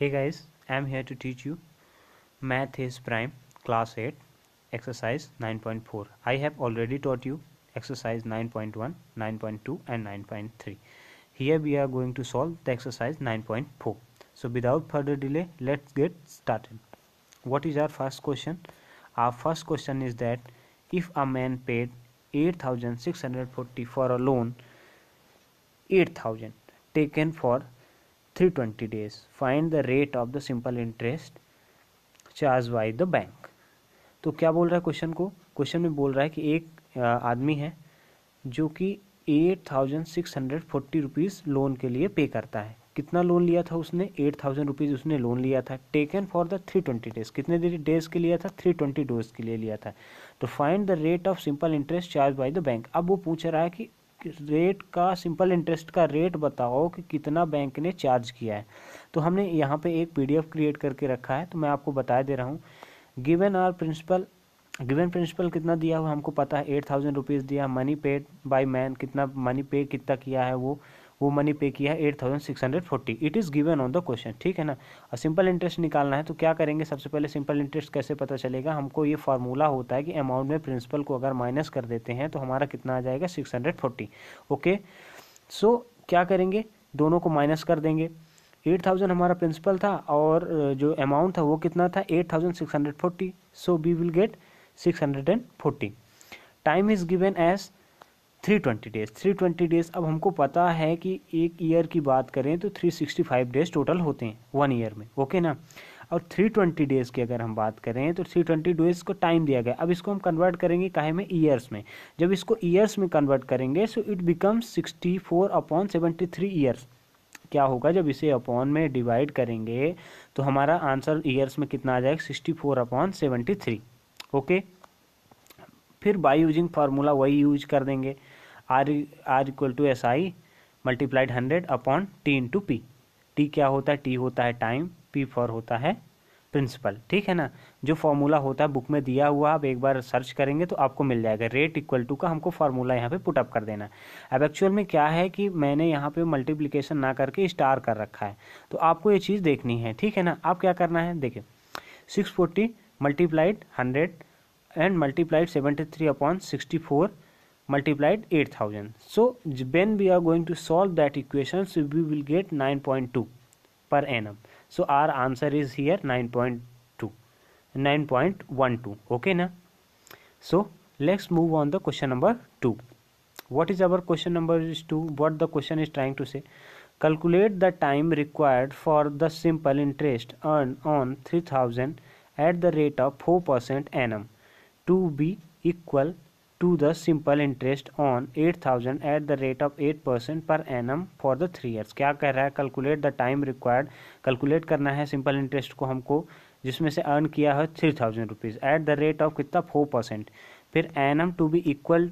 hey guys i'm here to teach you math is prime class 8 exercise 9.4 i have already taught you exercise 9.1 9.2 and 9.3 here we are going to solve the exercise 9.4 so without further delay let's get started what is our first question our first question is that if a man paid 8640 for a loan 8000 taken for 320 days find the rate of the simple interest charged by the bank तो क्या बोल रहा है question को question में बोल रहा है कि एक आदमी है जो कि eight thousand six hundred forty rupees loan के लिए पे करता है कितना लोन लिया था उसने एट थाउजेंड रुपीज़ उसने लोन लिया था taken for the three twenty days कितने डेज के लिया था थ्री ट्वेंटी डेज के लिए लिया था तो find the rate of simple interest charge by the bank अब वो पूछ रहा है कि रेट का सिंपल इंटरेस्ट का रेट बताओ कि कितना बैंक ने चार्ज किया है तो हमने यहाँ पे एक पीडीएफ क्रिएट करके रखा है तो मैं आपको बता दे रहा हूँ given R principal given principal कितना दिया हुआ हमको पता है एट थाउजेंड रुपीज़ दिया मनी पेड बाय मैन कितना मनी पे कितना किया है वो वो मनी पे किया है eight thousand six hundred forty it is given on the question ठीक है ना और सिंपल इंटरेस्ट निकालना है तो क्या करेंगे सबसे पहले सिंपल इंटरेस्ट कैसे पता चलेगा हमको ये फार्मूला होता है कि अमाउंट में प्रिंसिपल को अगर माइनस कर देते हैं तो हमारा कितना आ जाएगा six hundred forty okay so क्या करेंगे दोनों को माइनस कर देंगे एट थाउजेंड हमारा प्रिंसिपल था और जो अमाउंट था वो कितना था eight thousand six hundred forty so we will get six hundred and forty time is given as three twenty days three twenty days अब हमको पता है कि एक ईयर की बात करें तो three sixty five days total होते हैं वन ईयर में ओके ना और थ्री ट्वेंटी डेज़ की अगर हम बात करें तो थ्री ट्वेंटी डेज़ को टाइम दिया गया अब इसको हम कन्वर्ट करेंगे काहे में ईयर्स में जब इसको ईयर्स में कन्वर्ट करेंगे so it becomes sixty four upon seventy three years क्या होगा जब इसे अपॉन में डिवाइड करेंगे तो हमारा आंसर ईयर्स में कितना आ जाएगा sixty four upon seventy three okay फिर बाई यूजिंग फार्मूला वही यूज कर देंगे R R equal to S I multiplied hundred upon T into P T क्या होता है टी होता है टाइम पी फॉर होता है प्रिंसिपल ठीक है ना जो फार्मूला होता है बुक में दिया हुआ आप एक बार सर्च करेंगे तो आपको मिल जाएगा रेट इक्वल टू का हमको फार्मूला यहाँ पे पुटअप कर देना अब एक्चुअल में क्या है कि मैंने यहाँ पे मल्टीप्लिकेशन ना करके स्टार कर रखा है तो आपको ये चीज़ देखनी है ठीक है ना आप क्या करना है देखिए six forty multiplied hundred and multiplied 73 upon 64 multiplied 8000 so when we are going to solve that equation so we will get 9.2 per annum so our answer is here 9.2 9.12 okay na so let's move on the question number 2 what is our question number is 2 what the question is trying to say calculate the time required for the simple interest earned on 3000 at the rate of 4% annum to be equal to the simple interest on eight thousand at the rate of eight percent per annum for the three years क्या कह रहा है calculate the time required calculate करना है simple interest को हमको जिसमें से अर्न किया है three thousand rupees at the rate of कितना फोर परसेंट फिर annum to be equal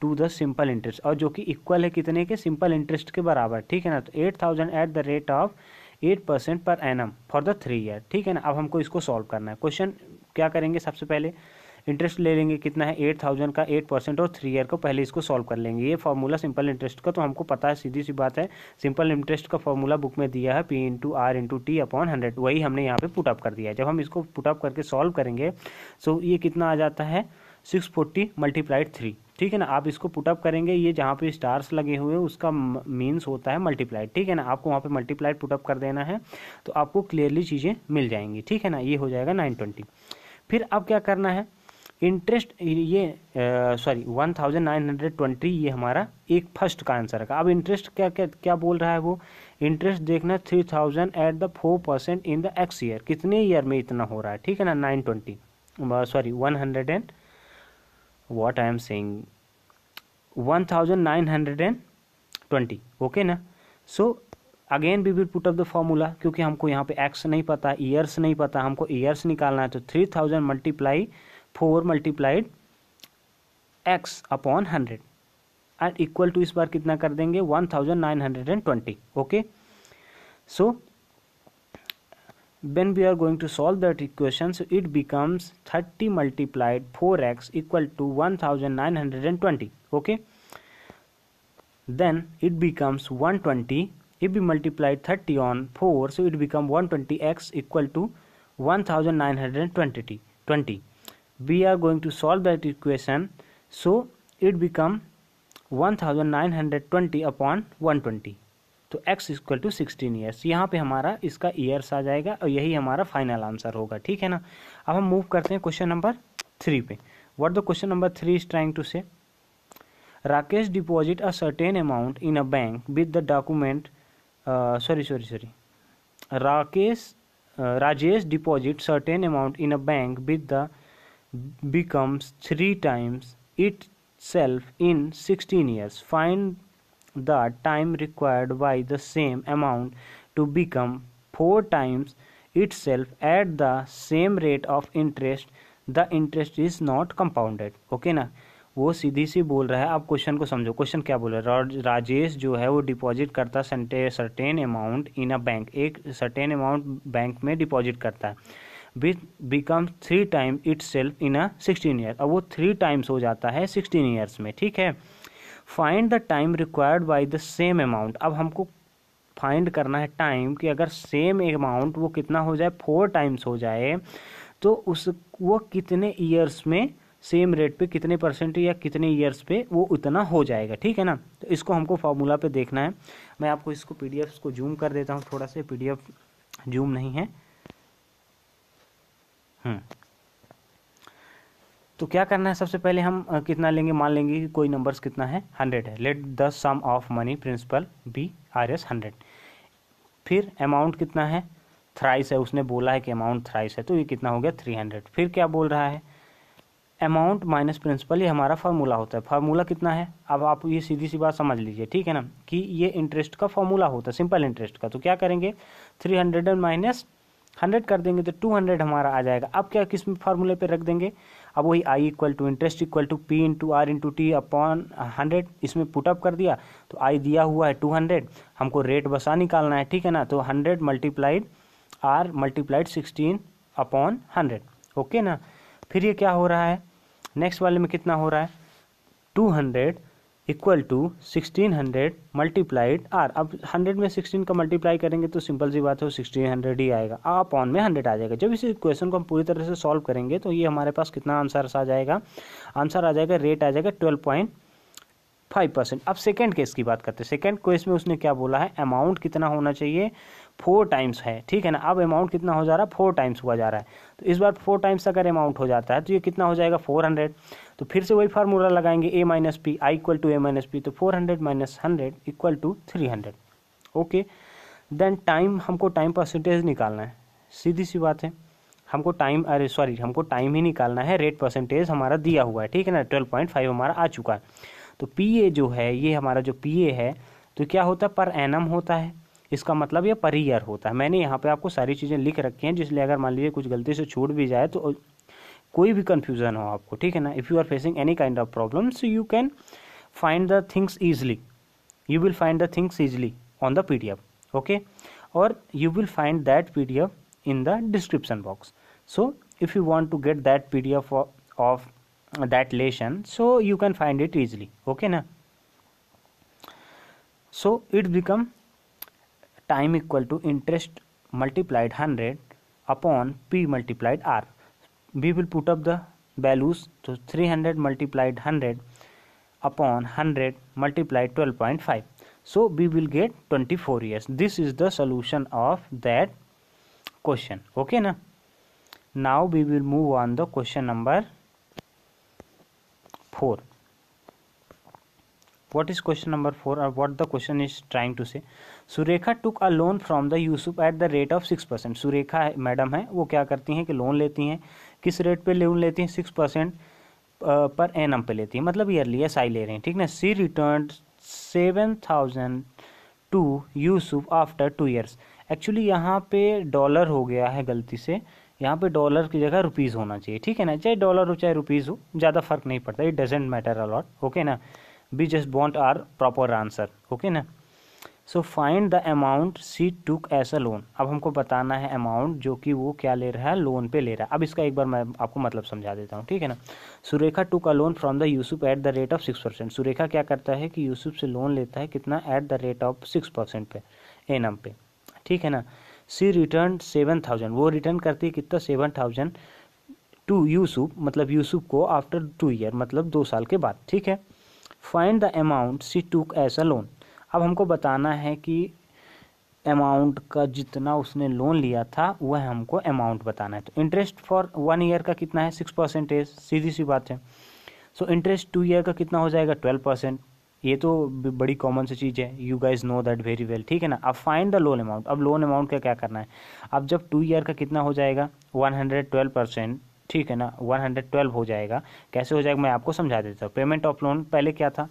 to the simple interest और जो कि इक्वल है कितने के सिंपल इंटरेस्ट के बराबर ठीक है ना तो eight thousand at the rate of eight percent per annum for the three year ठीक है ना अब हमको इसको सॉल्व करना है क्वेश्चन क्या करेंगे सबसे पहले इंटरेस्ट ले लेंगे कितना है एट थाउजेंड का एट परसेंट और थ्री ईयर को पहले इसको सॉल्व कर लेंगे ये फॉर्मूला सिंपल इंटरेस्ट का तो हमको पता है सीधी सी बात है सिंपल इंटरेस्ट का फॉर्मूला बुक में दिया है P into R into T upon hundred वही हमने यहाँ पे पुटअप कर दिया है जब हम इसको पुटअप करके सॉल्व करेंगे सो ये कितना आ जाता है सिक्स फोर्टी मल्टीप्लाइड थ्री ठीक है ना आप इसको पुटअप करेंगे ये जहाँ पे स्टार्स लगे हुए हैं उसका मीन्स होता है मल्टीप्लाइड ठीक है ना आपको वहाँ पे मल्टीप्लाइड पुटअप कर देना है तो आपको क्लियरली चीज़ें मिल जाएंगी ठीक है ना ये हो जाएगा नाइन ट्वेंटी फिर अब क्या करना है इंटरेस्ट ये sorry one thousand nine hundred twenty ये हमारा एक फर्स्ट का आंसर है अब इंटरेस्ट क्या क्या क्या बोल रहा है वो इंटरेस्ट देखना three thousand at the four percent in the X year कितने ईयर में इतना हो रहा है ठीक है ना nine twenty sorry one hundred and what I am saying one thousand nine hundred and twenty okay ना so so, again we will put up the formula क्योंकि हमको यहाँ पे एक्स नहीं पता ईयर्स नहीं पता हमको ईयर्स निकालना है तो three thousand multiply four multiplied x upon hundred and equal to इस बार कितना कर देंगे one thousand nine hundred and twenty okay so when we are going to solve equation so it becomes thirty multiplied four x equal to one thousand nine hundred and twenty okay then it becomes one twenty if we multiply 30 on 4 so it become 120x equal to 1920 20 we are going to solve that equation so it become 1920 upon 120 तो x equal to sixteen years यहाँ पे हमारा इसका years आ जाएगा और यही हमारा final answer होगा ठीक है ना अब हम मूव करते हैं क्वेश्चन नंबर थ्री पे what the question number three is trying to say Rakesh deposit a certain amount in a bank with the document Uh, sorry sorry sorry rakesh uh, rajesh deposits certain amount in a bank with the becomes 3 times itself in 16 years find the time required by the same amount to become 4 times itself at the same rate of interest the interest is not compounded okay na वो सीधी सी बोल रहा है आप question को समझो question क्या बोल रहा है राजेश जो है वो डिपॉजिट करता है certain amount in a bank एक सर्टेन अमाउंट बैंक में डिपॉजिट करता है which become three time itself in a sixteen year अब वो थ्री टाइम्स हो जाता है सिक्सटीन ईयर्स में ठीक है find the time required by the same amount अब हमको फाइंड करना है टाइम कि अगर सेम अमाउंट वो कितना हो जाए फोर टाइम्स हो जाए तो उस वो कितने ईयर्स में सेम रेट पे कितने परसेंट या कितने ईयर्स पे वो उतना हो जाएगा ठीक है ना तो इसको हमको फार्मूला पे देखना है मैं आपको इसको पी को जूम कर देता हूँ थोड़ा सा पी जूम नहीं है हम्म। तो क्या करना है सबसे पहले हम कितना लेंगे मान लेंगे कि कोई नंबर्स कितना है हंड्रेड है let the sum of money principal be R S hundred फिर अमाउंट कितना है थ्राइस है उसने बोला है कि अमाउंट थ्राइस है तो ये कितना हो गया थ्री हंड्रेड फिर क्या बोल रहा है अमाउंट माइनस प्रिंसिपल ये हमारा फार्मूला होता है फार्मूला कितना है अब आप ये सीधी सी बात समझ लीजिए ठीक है ना कि ये इंटरेस्ट का फार्मूला होता है सिंपल इंटरेस्ट का तो क्या करेंगे three hundred and minus hundred कर देंगे तो टू हंड्रेड हमारा आ जाएगा अब क्या किस फार्मूले पे रख देंगे अब वही I equal to interest equal to P into R into T upon hundred इसमें पुटअप कर दिया तो आई दिया हुआ है टू हंड्रेड हमको रेट बसा निकालना है ठीक है ना तो hundred multiplied R multiplied sixteen upon hundred okay ना फिर ये क्या हो रहा है नेक्स्ट वाले में कितना हो रहा है two hundred equal to sixteen hundred multiplied R अब हंड्रेड में सिक्सटीन का मल्टीप्लाई करेंगे तो सिंपल सी बात है सिक्सटीन हंड्रेड ही आएगा आप ऑन में हंड्रेड आ जाएगा जब इस इक्वेशन को हम पूरी तरह से सॉल्व करेंगे तो ये हमारे पास कितना आंसर आ जाएगा आंसर आ जाएगा रेट आ जाएगा ट्वेल्व पॉइंट फाइव परसेंट अब सेकेंड केस की बात करते हैं सेकेंड केस में उसने क्या बोला है अमाउंट कितना होना चाहिए फोर टाइम्स है ठीक है ना अब अमाउंट कितना हो जा रहा है फोर टाइम्स हुआ जा रहा है तो इस बार फोर टाइम्स अगर अमाउंट हो जाता है तो ये कितना हो जाएगा फोर हंड्रेड तो फिर से वही फार्मूला लगाएंगे A minus P I equal to A minus P तो four hundred minus hundred equal to three hundred okay then time हमको टाइम परसेंटेज निकालना है सीधी सी बात है हमको टाइम अरे सॉरी हमको टाइम ही निकालना है रेट परसेंटेज हमारा दिया हुआ है ठीक है ना ट्वेल्व पॉइंट फाइव हमारा आ चुका है तो पी ए जो है ये हमारा जो पी ए है तो क्या होता है पर एन एम होता है इसका मतलब ये पर ईयर होता है मैंने यहाँ पे आपको सारी चीज़ें लिख रखी हैं जिसलिए अगर मान लीजिए कुछ गलती से छूट भी जाए तो कोई भी कन्फ्यूज़न हो आपको ठीक है ना if you are facing any kind of so you can find the things easily you will find the things easily on the P D F okay और you will find that P D F in the description box so if you want to get that P D F of that lesson so you can find it easily okay ना so it become time equal to interest multiplied 100 upon p multiplied r we will put up the values so 300 multiplied 100 upon 100 multiplied 12.5 so we will get 24 years this is the solution of that question okay na now we will move on the question number 4 what is question number 4 or what the question is trying to say Surekha took a loan from the Yusuf at the rate of six percent Surekha madam है वो क्या करती हैं कि loan लेती हैं किस rate पे लोन लेती हैं सिक्स परसेंट पर एम पे लेती हैं मतलब ईयरली एस आई ले रहे हैं ठीक ना she return seven thousand to Yusuf after two years actually यहाँ पे डॉलर हो गया है गलती से यहाँ पे डॉलर की जगह रुपीज़ होना चाहिए ठीक है ना चाहे डॉलर हो चाहे रुपीज़ हो ज़्यादा फर्क नहीं पड़ता it doesn't matter a lot okay ना we just want our proper answer okay ना so find the amount she took as a loan अब हमको बताना है अमाउंट जो कि वो क्या ले रहा है लोन पे ले रहा है अब इसका एक बार मैं आपको मतलब समझा देता हूँ ठीक है ना Surekha took a loan from the Yusuf at the rate of six percent Surekha क्या करता है कि यूसुफ से लोन लेता है कितना at the rate of six percent per annum पे ठीक है ना सी रिटर्न सेवन थाउजेंड वो रिटर्न करती है कितना सेवन थाउजेंड टू यूसुफ मतलब यूसुफ को आफ्टर टू ईयर मतलब दो साल के बाद ठीक है फाइंड द अमाउंट सी टूक एस अ लोन अब हमको बताना है कि अमाउंट का जितना उसने लोन लिया था वह हमको अमाउंट बताना है तो इंटरेस्ट फॉर वन ईयर का कितना है सिक्स परसेंटेज सीधी सी बात है सो इंटरेस्ट टू ईयर का कितना हो जाएगा ट्वेल्व परसेंट ये तो बड़ी कॉमन सी चीज़ है you guys know that very well ठीक है ना अब फाइंड द लोन अमाउंट अब लोन अमाउंट का क्या करना है अब जब टू ईयर का कितना हो जाएगा वन हंड्रेड ट्वेल्व परसेंट ठीक है ना 112 हो जाएगा कैसे हो जाएगा मैं आपको समझा देता हूँ पेमेंट ऑफ लोन पहले क्या था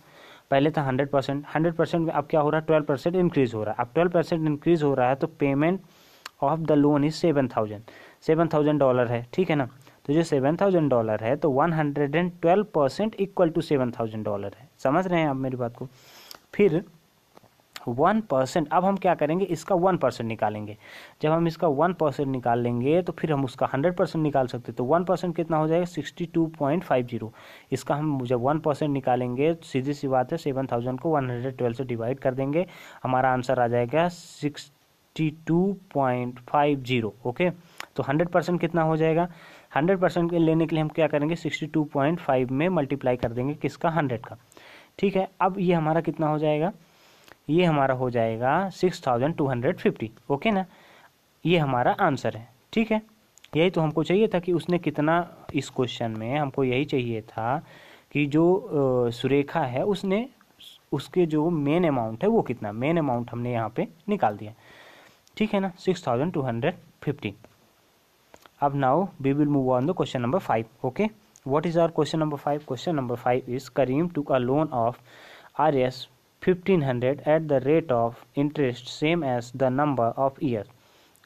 पहले था हंड्रेड परसेंट हंड्रेड परसेंट में अब क्या हो रहा है ट्वेल्व परसेंट इंक्रीज़ हो रहा है अब ट्वेल्व परसेंट इंक्रीज़ हो रहा है तो payment of the loan is seven thousand seven thousand dollar है ठीक है ना तो जो सेवन थाउजेंड डॉलर है तो one hundred and twelve percent equal to seven thousand dollar है समझ रहे हैं आप मेरी बात को फिर वन परसेंट अब हम क्या करेंगे इसका वन परसेंट निकालेंगे जब हम इसका वन परसेंट निकाल लेंगे तो फिर हम उसका हंड्रेड परसेंट निकाल सकते तो वन परसेंट कितना हो जाएगा sixty two point five zero इसका हम जब वन परसेंट निकालेंगे सीधी सी बात है सेवन थाउजेंड को वन हंड्रेड ट्वेल्व से डिवाइड कर देंगे हमारा आंसर आ जाएगा sixty two point five zero okay तो हंड्रेड परसेंट कितना हो जाएगा हंड्रेड परसेंट लेने के लिए हम क्या करेंगे सिक्सटी टू पॉइंट फाइव में मल्टीप्लाई कर देंगे किसका हंड्रेड का ठीक है अब ये हमारा कितना हो जाएगा ये हमारा हो जाएगा six thousand two hundred fifty okay ना ये हमारा आंसर है ठीक है यही तो हमको चाहिए था कि उसने कितना इस क्वेश्चन में हमको यही चाहिए था कि जो सुरेखा है उसने उसके जो मेन अमाउंट है वो कितना मेन अमाउंट हमने यहाँ पे निकाल दिया ठीक है ना six thousand two hundred fifty अब now we will move on the question number five okay is our question number five question number five is Karim took a loan of R S 1500 at the rate of interest same as the number of years.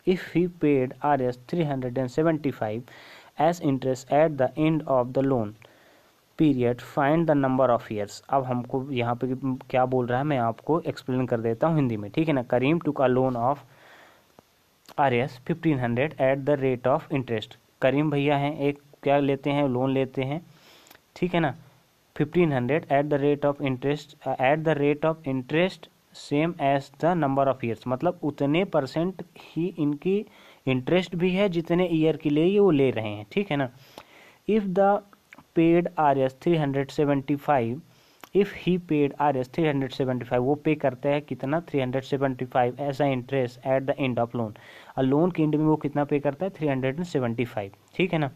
If he paid Rs 375 as interest at the end of the loan period find the number of years अब हमको यहाँ पे क्या बोल रहा है मैं आपको एक्सप्लेन कर देता हूँ हिंदी में ठीक है ना करीम टू का loan of R S fifteen hundred at the rate of interest Karim भैया हैं एक क्या लेते हैं लोन लेते हैं ठीक है ना fifteen hundred at the rate of interest at the rate of interest same as the number of years मतलब उतने परसेंट ही इनकी इंटरेस्ट भी है जितने ईयर के लिए ये वो ले रहे हैं ठीक है ना if the paid R S three hundred seventy five if he paid R S three hundred seventy five वो पे करते हैं कितना three hundred seventy five as a interest at the end of loan और loan के end में वो कितना pay करता है three hundred and seventy five ठीक है ना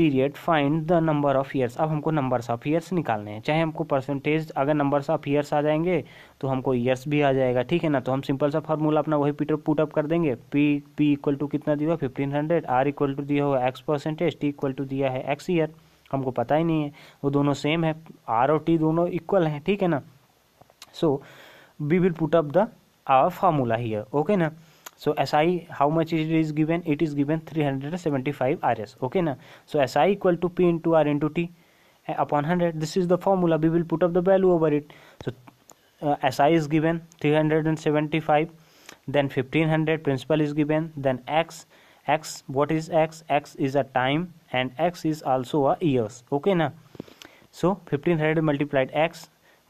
period find the number of years अब हमको नंबर्स ऑफ़ ईयर्स निकालने हैं चाहे हमको परसेंटेज अगर नंबर्स ऑफ़ ईयर्स आ जाएंगे तो हमको ईयर्स भी आ जाएगा ठीक है ना तो हम सिंपल सा फार्मूला अपना वही पीटर पुट अप कर देंगे पी पी इक्वल टू कितना दिया हुआ fifteen hundred R equal to दिया हुआ x percentage T equal to दिया है एक्स ईयर हमको पता ही नहीं है वो दोनों सेम है आर और टी दोनों इक्वल हैं ठीक है ना so we will put up the our formula here okay ना so si how much it is given it is given 375 rs okay na so si equal to p into r into t eh, upon 100 this is the formula we will put up the value over it so uh, si is given 375 then 1500 principal is given then x x what is x x is a time and x is also a years okay na so 1500 multiplied x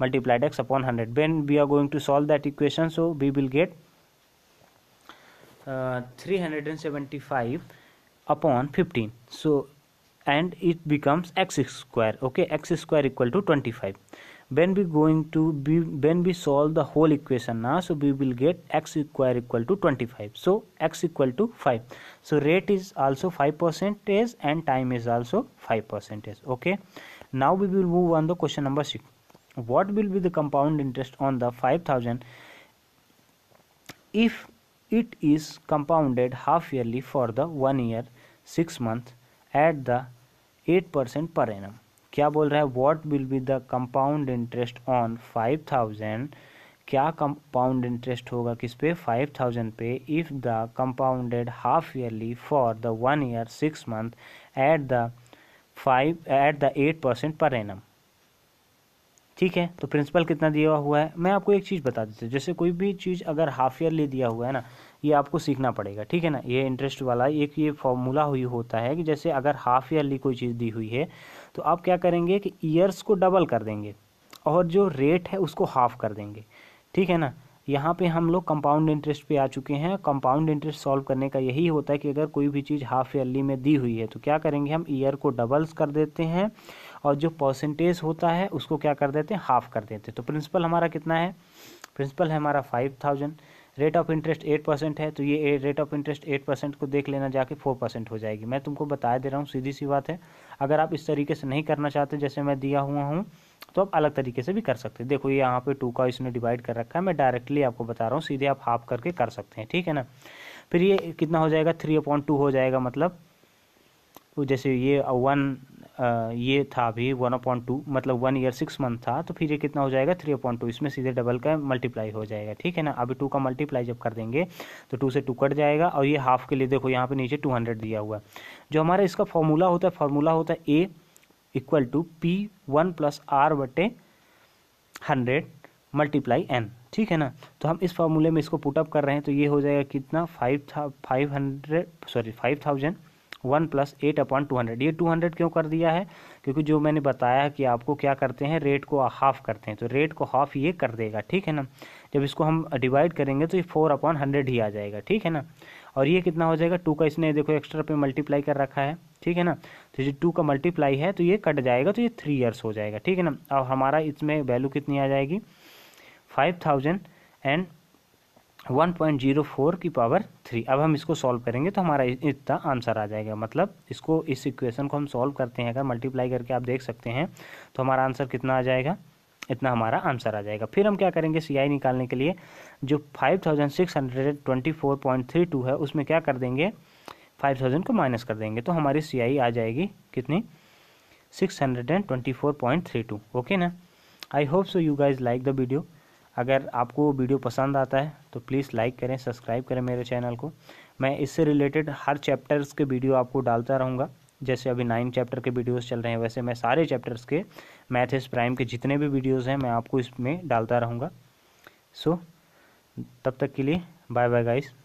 multiplied x upon 100 when we are going to solve that equation so we will get 375 upon 15 so and it becomes x square okay x square equal to 25 when we going to be when we solve the whole equation now so we will get x square equal to 25 so x equal to 5 so rate is also 5 percentage and time is also 5 percentage okay now we will move on the question number 6 what will be the compound interest on the 5000 if it is compounded half yearly for the one year six month at the eight percent per annum क्या बोल रहा है what will be the compound interest on five thousand compound interest होगा किस पे five thousand पे if the compounded half yearly for the one year six month at the five at the eight percent per annum ठीक है तो principal कितना दिया हुआ है मैं आपको एक चीज़ बता देती हूँ जैसे कोई भी चीज़ अगर हाफ ईयरली दिया हुआ है ना ये आपको सीखना पड़ेगा ठीक है ना ये इंटरेस्ट वाला एक ये फॉर्मूला हुई होता है कि जैसे अगर हाफ ईयरली कोई चीज़ दी हुई है तो आप क्या करेंगे कि ईयर्स को डबल कर देंगे और जो रेट है उसको हाफ कर देंगे ठीक है ना यहाँ पे हम लोग कंपाउंड इंटरेस्ट पे आ चुके हैं कंपाउंड इंटरेस्ट सॉल्व करने का यही होता है कि अगर कोई भी चीज़ हाफ ईयरली में दी हुई है तो क्या करेंगे हम ईयर को डबल्स कर देते हैं और जो परसेंटेज होता है उसको क्या कर देते हैं हाफ कर देते हैं तो प्रिंसिपल हमारा कितना है प्रिंसिपल है हमारा five thousand rate of interest eight percent है तो ये rate of interest eight percent को देख लेना जाके फोर परसेंट हो जाएगी मैं तुमको बता दे रहा हूँ सीधी सी बात है अगर आप इस तरीके से नहीं करना चाहते जैसे मैं दिया हुआ हूँ तो आप अलग तरीके से भी कर सकते हैं देखो ये यहाँ पे टू का इसने डिवाइड कर रखा है मैं डायरेक्टली आपको बता रहा हूँ सीधे आप हाफ करके कर सकते हैं ठीक है ना फिर ये कितना हो जाएगा थ्री अपॉइंट टू हो जाएगा मतलब तो जैसे ये वन ये था अभी वन अपॉइंट टू मतलब वन ईयर सिक्स मंथ था तो फिर ये कितना हो जाएगा थ्री अपॉइंट टू इसमें सीधे डबल का मल्टीप्लाई हो जाएगा ठीक है ना अभी टू का मल्टीप्लाई जब कर देंगे तो टू से टू कट जाएगा और ये हाफ के लिए देखो यहाँ पे नीचे टू हंड्रेड दिया हुआ है जो हमारा इसका फॉर्मूला होता है फॉर्मूला होता है A equal to P one plus R बटे हंड्रेड मल्टीप्लाई एन ठीक है ना तो हम इस फॉर्मूले में इसको पुटअप कर रहे हैं तो ये हो जाएगा कितना फाइव था five hundred sorry five thousand one plus eight upon two hundred ये टू हंड्रेड क्यों कर दिया है क्योंकि जो मैंने बताया कि आपको क्या करते हैं रेट को हाफ करते हैं तो रेट को हाफ ये कर देगा ठीक है ना जब इसको हम डिवाइड करेंगे तो ये फोर अपॉन हंड्रेड ही आ जाएगा ठीक है ना और ये कितना हो जाएगा टू का इसने देखो एक्स्ट्रा पे मल्टीप्लाई कर रखा है ठीक है ना तो जो टू का मल्टीप्लाई है तो ये कट जाएगा तो ये थ्री ईयर्स हो जाएगा ठीक है ना और हमारा इसमें वैल्यू कितनी आ जाएगी फाइव थाउजेंड एंड 1.04 की पावर थ्री अब हम इसको सॉल्व करेंगे तो हमारा इतना आंसर आ जाएगा मतलब इसको इस इक्वेशन को हम सॉल्व करते हैं अगर मल्टीप्लाई करके आप देख सकते हैं तो हमारा आंसर कितना आ जाएगा इतना हमारा आंसर आ जाएगा फिर हम क्या करेंगे सी आई निकालने के लिए जो five thousand six hundred twenty four point three two है उसमें क्या कर देंगे फाइव थाउजेंड को माइनस कर देंगे तो हमारी सी आई आ जाएगी कितनी six hundred and twenty four point three two okay ना I hope so you guys like the video अगर आपको वीडियो पसंद आता है तो प्लीज़ लाइक करें सब्सक्राइब करें मेरे चैनल को मैं इससे रिलेटेड हर चैप्टर्स के वीडियो आपको डालता रहूँगा जैसे अभी नाइन चैप्टर के वीडियोस चल रहे हैं वैसे मैं सारे चैप्टर्स के मैथिस प्राइम के जितने भी वीडियोस हैं मैं आपको इसमें डालता रहूँगा सो so, तब तक के लिए बाय बाय गाइज